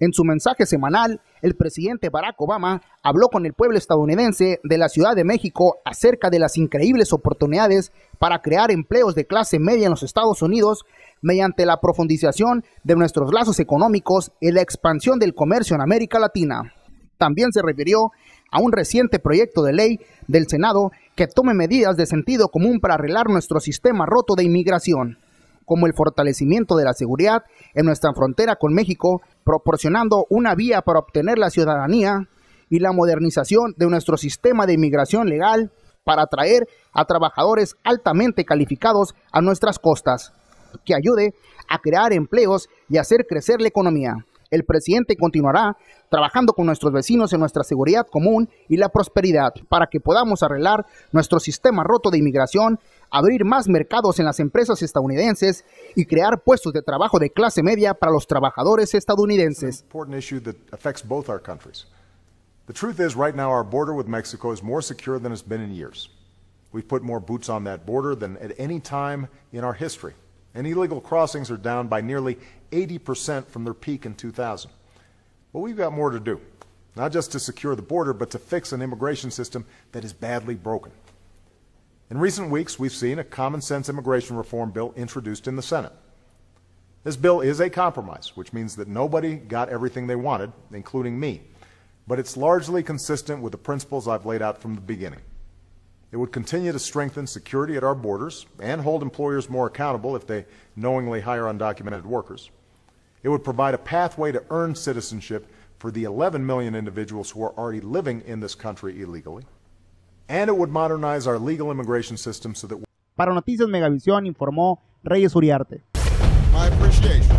En su mensaje semanal, el presidente Barack Obama habló con el pueblo estadounidense de la Ciudad de México acerca de las increíbles oportunidades para crear empleos de clase media en los Estados Unidos mediante la profundización de nuestros lazos económicos y la expansión del comercio en América Latina. También se refirió a un reciente proyecto de ley del Senado que tome medidas de sentido común para arreglar nuestro sistema roto de inmigración, como el fortalecimiento de la seguridad en nuestra frontera con México, proporcionando una vía para obtener la ciudadanía y la modernización de nuestro sistema de inmigración legal para atraer a trabajadores altamente calificados a nuestras costas, que ayude a crear empleos y hacer crecer la economía. El presidente continuará trabajando con nuestros vecinos en nuestra seguridad común y la prosperidad para que podamos arreglar nuestro sistema roto de inmigración, abrir más mercados en las empresas estadounidenses y crear puestos de trabajo de clase media para los trabajadores estadounidenses. The truth is, right now, our border with Mexico is more secure than it's been in years. We've put more boots on that border than at any time in our history. and illegal crossings are down by nearly 80% from their peak in 2000. But we've got more to do, not just to secure the border, but to fix an immigration system that is badly broken. In recent weeks, we've seen a common sense immigration reform bill introduced in the Senate. This bill is a compromise, which means that nobody got everything they wanted, including me, but it's largely consistent with the principles I've laid out from the beginning. It would continue to strengthen security at our borders and hold employers more accountable if they knowingly hire undocumented workers. It would provide a pathway to earn citizenship for the 11 million individuals who are already living in this country illegally. And it would modernize our legal immigration system so that Para Noticias Megavisión informó Reyes Uriarte. My appreciation.